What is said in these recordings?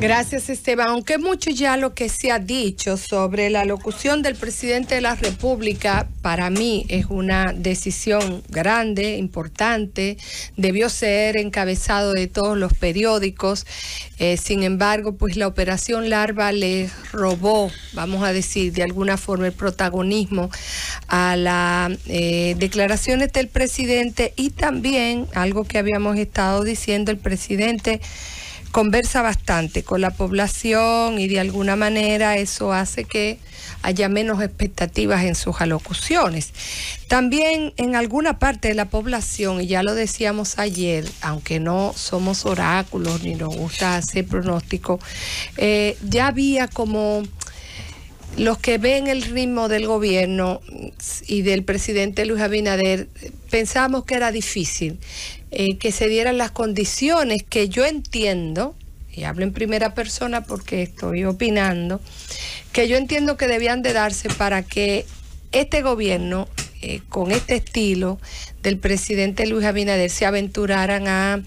Gracias, Esteban. Aunque mucho ya lo que se ha dicho sobre la locución del presidente de la República, para mí es una decisión grande, importante, debió ser encabezado de todos los periódicos. Eh, sin embargo, pues la operación Larva le robó, vamos a decir, de alguna forma el protagonismo a las eh, declaraciones del presidente y también algo que habíamos estado diciendo el presidente conversa bastante con la población y de alguna manera eso hace que haya menos expectativas en sus alocuciones. También en alguna parte de la población, y ya lo decíamos ayer, aunque no somos oráculos ni nos gusta hacer pronóstico, eh, ya había como los que ven el ritmo del gobierno y del presidente Luis Abinader, pensamos que era difícil eh, que se dieran las condiciones que yo entiendo, y hablo en primera persona porque estoy opinando, que yo entiendo que debían de darse para que este gobierno eh, con este estilo del presidente Luis Abinader se aventuraran a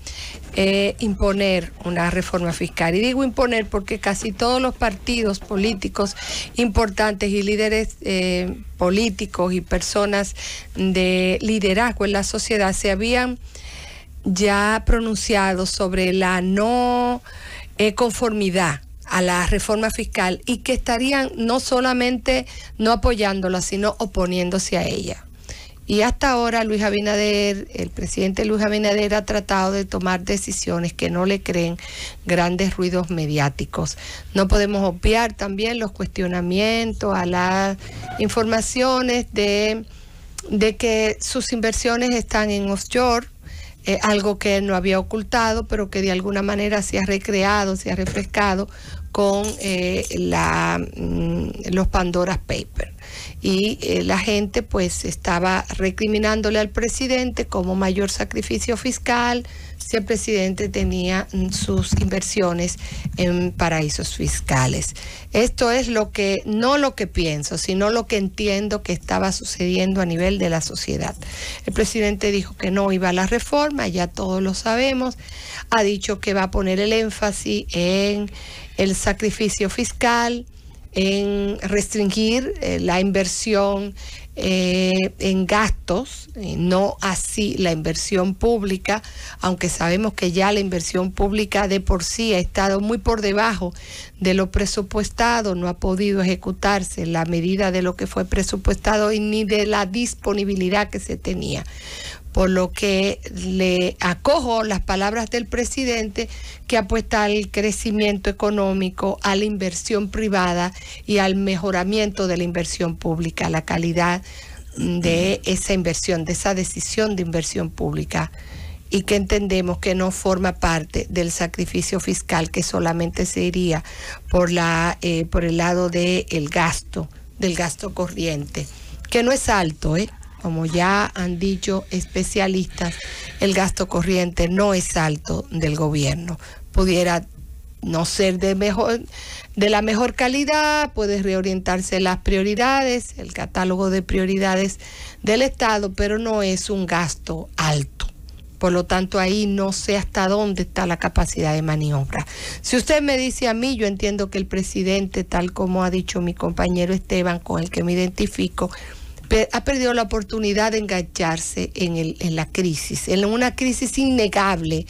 eh, imponer una reforma fiscal. Y digo imponer porque casi todos los partidos políticos importantes y líderes eh, políticos y personas de liderazgo en la sociedad se habían ya pronunciado sobre la no conformidad a la reforma fiscal y que estarían no solamente no apoyándola, sino oponiéndose a ella. Y hasta ahora Luis Abinader, el presidente Luis Abinader ha tratado de tomar decisiones que no le creen grandes ruidos mediáticos. No podemos obviar también los cuestionamientos a las informaciones de, de que sus inversiones están en offshore, eh, algo que no había ocultado, pero que de alguna manera se ha recreado, se ha refrescado con eh, la, mm, los Pandora Papers. Y eh, la gente pues estaba recriminándole al presidente como mayor sacrificio fiscal si el presidente tenía mm, sus inversiones en paraísos fiscales. Esto es lo que, no lo que pienso, sino lo que entiendo que estaba sucediendo a nivel de la sociedad. El presidente dijo que no iba a la reforma, ya todos lo sabemos, ha dicho que va a poner el énfasis en el sacrificio fiscal, en restringir eh, la inversión eh, en gastos, no así la inversión pública, aunque sabemos que ya la inversión pública de por sí ha estado muy por debajo de lo presupuestado, no ha podido ejecutarse la medida de lo que fue presupuestado y ni de la disponibilidad que se tenía por lo que le acojo las palabras del presidente que apuesta al crecimiento económico, a la inversión privada y al mejoramiento de la inversión pública, la calidad de esa inversión, de esa decisión de inversión pública y que entendemos que no forma parte del sacrificio fiscal que solamente se iría por, la, eh, por el lado del gasto, del gasto corriente, que no es alto, ¿eh? como ya han dicho especialistas, el gasto corriente no es alto del gobierno. Pudiera no ser de mejor de la mejor calidad, puede reorientarse las prioridades, el catálogo de prioridades del Estado, pero no es un gasto alto. Por lo tanto, ahí no sé hasta dónde está la capacidad de maniobra. Si usted me dice a mí, yo entiendo que el presidente, tal como ha dicho mi compañero Esteban, con el que me identifico, ha perdido la oportunidad de engancharse en, la crisis, en una crisis innegable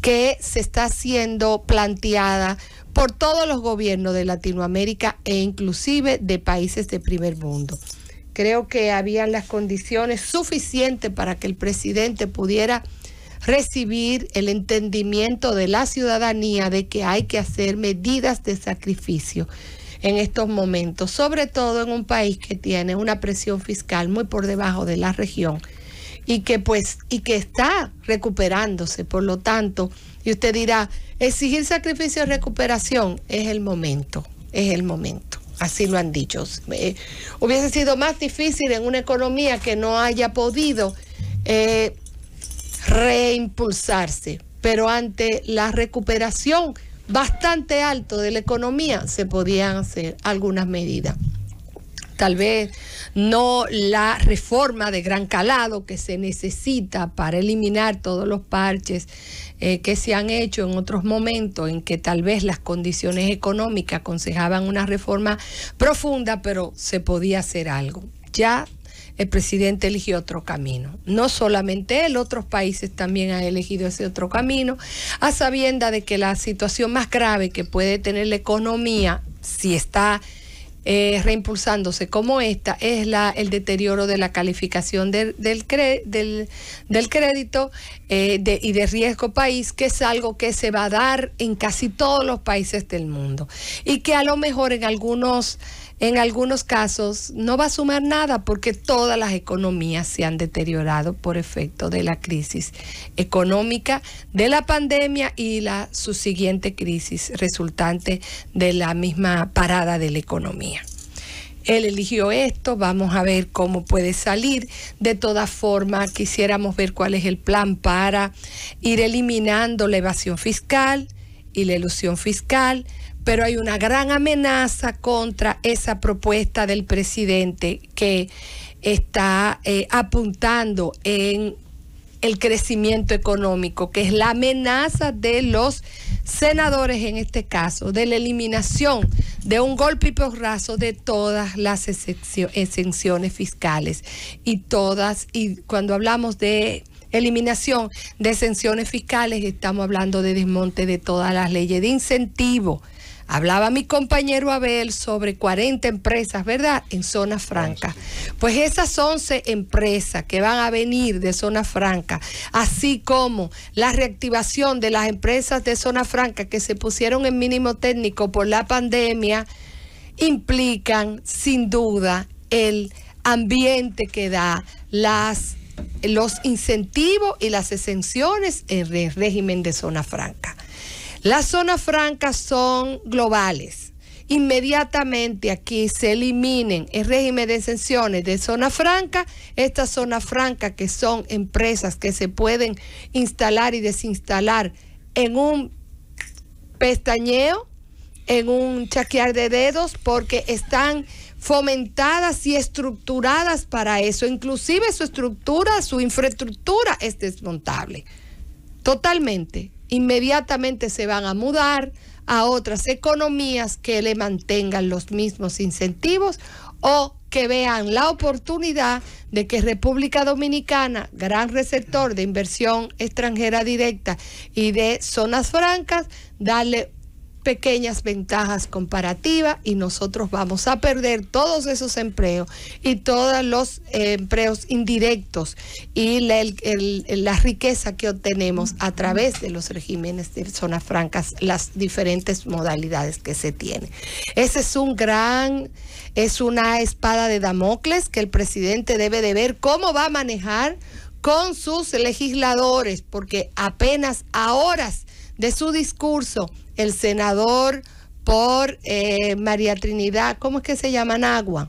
que se está siendo planteada por todos los gobiernos de Latinoamérica e inclusive de países de primer mundo. Creo que habían las condiciones suficientes para que el presidente pudiera recibir el entendimiento de la ciudadanía de que hay que hacer medidas de sacrificio en estos momentos, sobre todo en un país que tiene una presión fiscal muy por debajo de la región y que pues y que está recuperándose, por lo tanto, y usted dirá, exigir sacrificio y recuperación es el momento, es el momento. Así lo han dicho. Eh, hubiese sido más difícil en una economía que no haya podido eh, reimpulsarse, pero ante la recuperación bastante alto de la economía, se podían hacer algunas medidas. Tal vez no la reforma de gran calado que se necesita para eliminar todos los parches eh, que se han hecho en otros momentos en que tal vez las condiciones económicas aconsejaban una reforma profunda, pero se podía hacer algo. Ya el presidente eligió otro camino. No solamente él, otros países también han elegido ese otro camino, a sabienda de que la situación más grave que puede tener la economía, si está eh, reimpulsándose como esta, es la, el deterioro de la calificación del, crédito eh, y de riesgo país, que es algo que se va a dar en casi todos los países del mundo y que a lo mejor en algunos en algunos casos no va a sumar nada porque todas las economías se han deteriorado por efecto de la crisis económica, de la pandemia y la subsiguiente crisis resultante de la misma parada de la economía. Él eligió esto, vamos a ver cómo puede salir. De todas formas, quisiéramos ver cuál es el plan para ir eliminando la evasión fiscal y la ilusión fiscal pero hay una gran amenaza contra esa propuesta del presidente que está eh, apuntando en el crecimiento económico, que es la amenaza de los senadores en este caso, de la eliminación de un golpe y porrazo de todas las exenciones fiscales y todas, y cuando hablamos de eliminación de exenciones fiscales, estamos hablando de desmonte de todas las leyes de incentivo Hablaba mi compañero Abel sobre 40 empresas, ¿verdad? En zona franca. Pues esas 11 empresas que van a venir de zona franca, así como la reactivación de las empresas de zona franca que se pusieron en mínimo técnico por la pandemia, implican sin duda el ambiente que da los incentivos y las exenciones en el régimen de zona franca. Las zonas francas son globales. Inmediatamente aquí se eliminen el régimen de exenciones de zona franca, estas zonas francas que son empresas que se pueden instalar y desinstalar en un pestañeo, en un chaquear de dedos, porque están fomentadas y estructuradas para eso. Inclusive su estructura, su infraestructura es desmontable. Totalmente inmediatamente se van a mudar a otras economías que le mantengan los mismos incentivos o que vean la oportunidad de que República Dominicana, gran receptor de inversión extranjera directa y de zonas francas, darle pequeñas ventajas comparativas y nosotros vamos a perder todos esos empleos y todos los empleos indirectos y la, riqueza que obtenemos a través de los regímenes de zonas francas, las diferentes modalidades que se tienen. Ese es un gran, es una espada de Damocles que el presidente debe de ver cómo va a manejar con sus legisladores, porque apenas ahora de su discurso el senador por eh, María Trinidad, ¿cómo es que se llama Nagua?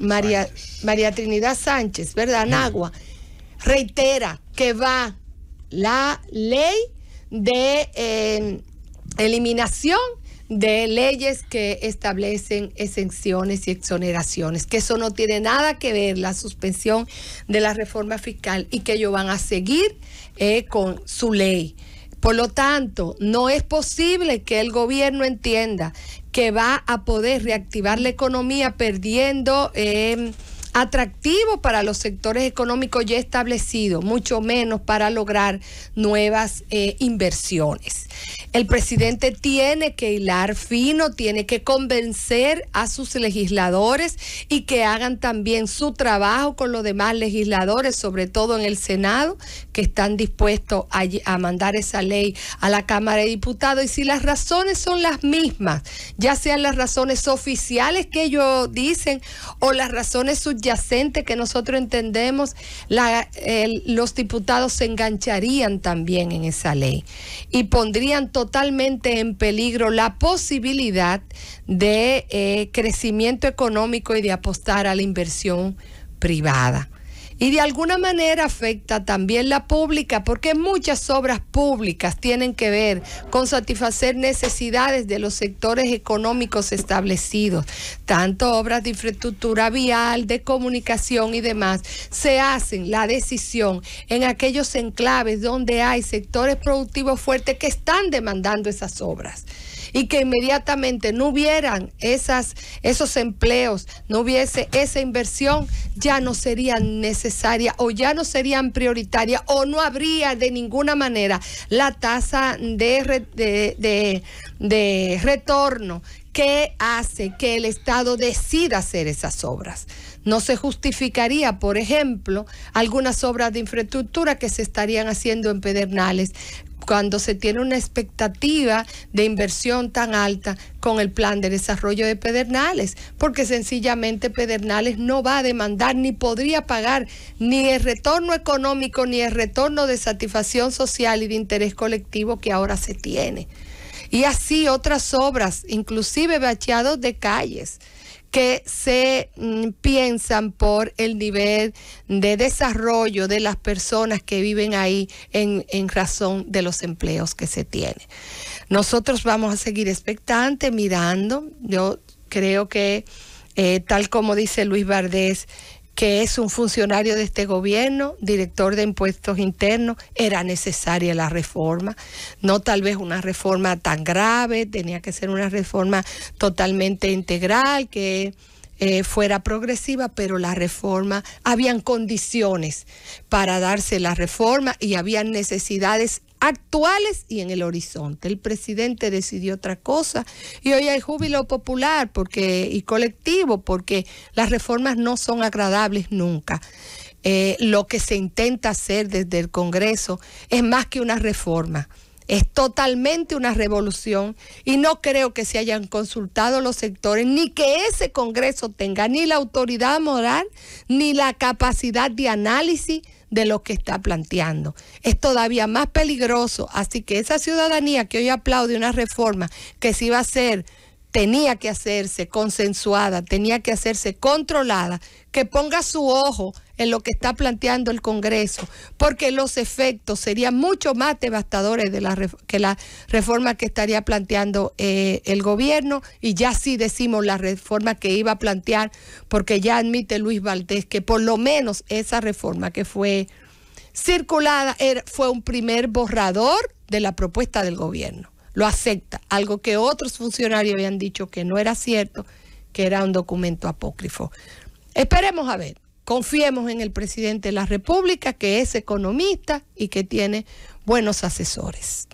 María, María Trinidad Sánchez, ¿verdad? Nagua, reitera que va la ley de em, eliminación de leyes que establecen exenciones y exoneraciones, que eso no tiene nada que ver la suspensión de la reforma fiscal y que ellos van a seguir eh, con su ley. Por lo tanto, no es posible que el gobierno entienda que va a poder reactivar la economía perdiendo... Eh, atractivo para los sectores económicos ya establecidos, mucho menos para lograr nuevas eh, inversiones. El presidente tiene que hilar fino, tiene que convencer a sus legisladores y que hagan también su trabajo con los demás legisladores, sobre todo en el Senado, que están dispuestos a, mandar esa ley a la Cámara de Diputados. Y si las razones son las mismas, ya sean las razones oficiales que ellos dicen o las razones subyacentes, que nosotros entendemos, los diputados se engancharían también en esa ley y pondrían totalmente en peligro la posibilidad de eh, crecimiento económico y de apostar a la inversión privada. Y de alguna manera afecta también la pública, porque muchas obras públicas tienen que ver con satisfacer necesidades de los sectores económicos establecidos. Tanto obras de infraestructura vial, de comunicación y demás, se hacen la decisión en aquellos enclaves donde hay sectores productivos fuertes que están demandando esas obras y que inmediatamente no hubieran esos empleos, no hubiese esa inversión, ya no serían necesario o ya no serían prioritarias o no habría de ninguna manera la tasa de, de, de, retorno que hace que el Estado decida hacer esas obras? No se justificaría, por ejemplo, algunas obras de infraestructura que se estarían haciendo en Pedernales, cuando se tiene una expectativa de inversión tan alta con el plan de desarrollo de Pedernales, porque sencillamente Pedernales no va a demandar ni podría pagar ni el retorno económico ni el retorno de satisfacción social y de interés colectivo que ahora se tiene. Y así otras obras, inclusive bacheados de calles que se mm, piensan por el nivel de desarrollo de las personas que viven ahí en, razón de los empleos que se tienen. Nosotros vamos a seguir expectante, mirando. Yo creo que, eh, tal como dice Luis Vardés, que es un funcionario de este gobierno, director de impuestos internos, era necesaria la reforma, no tal vez una reforma tan grave, tenía que ser una reforma totalmente integral, que eh, fuera progresiva, pero la reforma, habían condiciones para darse la reforma y habían necesidades actuales y en el horizonte. El presidente decidió otra cosa y hoy hay júbilo popular porque, y colectivo porque las reformas no son agradables nunca. Eh, lo que se intenta hacer desde el Congreso es más que una reforma. Es totalmente una revolución y no creo que se hayan consultado los sectores, ni que ese Congreso tenga ni la autoridad moral, ni la capacidad de análisis, de lo que está planteando. Es todavía más peligroso, así que esa ciudadanía que hoy aplaude una reforma que si va a ser... tenía que hacerse consensuada, tenía que hacerse controlada, que ponga su ojo en lo que está planteando el Congreso, porque los efectos serían mucho más devastadores de que la reforma que estaría planteando eh, el gobierno, y ya sí decimos la reforma que iba a plantear, porque ya admite Luis Valdés que por lo menos esa reforma que fue circulada fue un primer borrador de la propuesta del gobierno. Lo acepta, algo que otros funcionarios habían dicho que no era cierto, que era un documento apócrifo. Esperemos a ver. Confiemos en el presidente de la República, que es economista y que tiene buenos asesores.